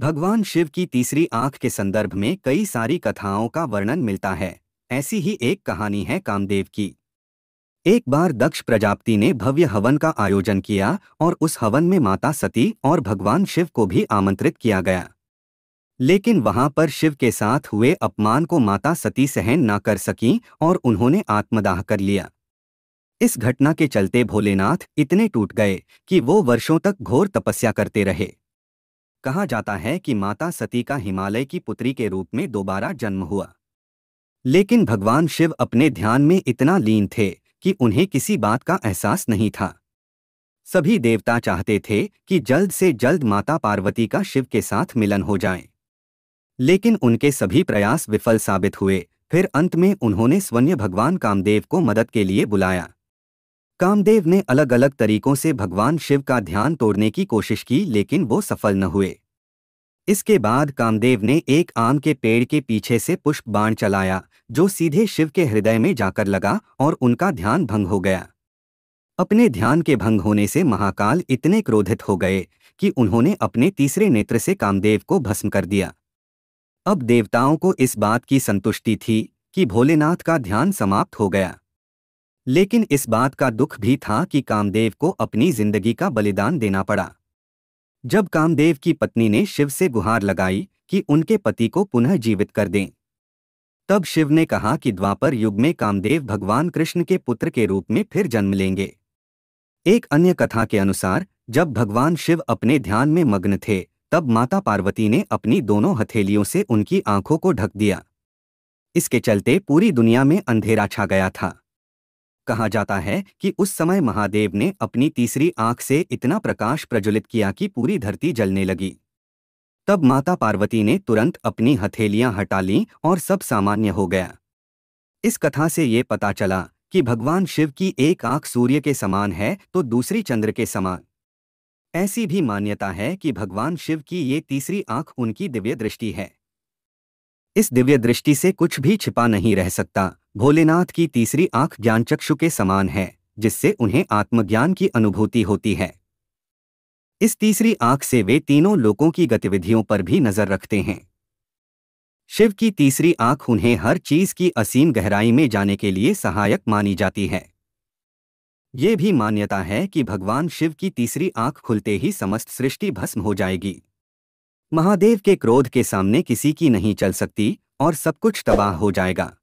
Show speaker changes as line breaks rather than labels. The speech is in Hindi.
भगवान शिव की तीसरी आंख के संदर्भ में कई सारी कथाओं का वर्णन मिलता है ऐसी ही एक कहानी है कामदेव की एक बार दक्ष प्रजापति ने भव्य हवन का आयोजन किया और उस हवन में माता सती और भगवान शिव को भी आमंत्रित किया गया लेकिन वहां पर शिव के साथ हुए अपमान को माता सती सहन न कर सकी और उन्होंने आत्मदाह कर लिया इस घटना के चलते भोलेनाथ इतने टूट गए कि वो वर्षों तक घोर तपस्या करते रहे कहा जाता है कि माता सती का हिमालय की पुत्री के रूप में दोबारा जन्म हुआ लेकिन भगवान शिव अपने ध्यान में इतना लीन थे कि उन्हें किसी बात का एहसास नहीं था सभी देवता चाहते थे कि जल्द से जल्द माता पार्वती का शिव के साथ मिलन हो जाए लेकिन उनके सभी प्रयास विफल साबित हुए फिर अंत में उन्होंने स्वयं भगवान कामदेव को मदद के लिए बुलाया कामदेव ने अलग अलग तरीकों से भगवान शिव का ध्यान तोड़ने की कोशिश की लेकिन वो सफल न हुए इसके बाद कामदेव ने एक आम के पेड़ के पीछे से पुष्प बाण चलाया जो सीधे शिव के हृदय में जाकर लगा और उनका ध्यान भंग हो गया अपने ध्यान के भंग होने से महाकाल इतने क्रोधित हो गए कि उन्होंने अपने तीसरे नेत्र से कामदेव को भस्म कर दिया अब देवताओं को इस बात की संतुष्टि थी कि भोलेनाथ का ध्यान समाप्त हो गया लेकिन इस बात का दुख भी था कि कामदेव को अपनी जिंदगी का बलिदान देना पड़ा जब कामदेव की पत्नी ने शिव से गुहार लगाई कि उनके पति को पुनः जीवित कर दें तब शिव ने कहा कि द्वापर युग में कामदेव भगवान कृष्ण के पुत्र के रूप में फिर जन्म लेंगे एक अन्य कथा के अनुसार जब भगवान शिव अपने ध्यान में मग्न थे तब माता पार्वती ने अपनी दोनों हथेलियों से उनकी आंखों को ढक दिया इसके चलते पूरी दुनिया में अंधेरा छा गया था कहा जाता है कि उस समय महादेव ने अपनी तीसरी आंख से इतना प्रकाश प्रज्वलित किया कि पूरी धरती जलने लगी तब माता पार्वती ने तुरंत अपनी हथेलियां हटा लीं और सब सामान्य हो गया इस कथा से ये पता चला कि भगवान शिव की एक आंख सूर्य के समान है तो दूसरी चंद्र के समान ऐसी भी मान्यता है कि भगवान शिव की ये तीसरी आंख उनकी दिव्य दृष्टि है इस दिव्य दृष्टि से कुछ भी छिपा नहीं रह सकता भोलेनाथ की तीसरी आंख ज्ञानचक्षु के समान है जिससे उन्हें आत्मज्ञान की अनुभूति होती है इस तीसरी आंख से वे तीनों लोगों की गतिविधियों पर भी नजर रखते हैं शिव की तीसरी आंख उन्हें हर चीज की असीम गहराई में जाने के लिए सहायक मानी जाती है ये भी मान्यता है कि भगवान शिव की तीसरी आंख खुलते ही समस्त सृष्टि भस्म हो जाएगी महादेव के क्रोध के सामने किसी की नहीं चल सकती और सब कुछ तबाह हो जाएगा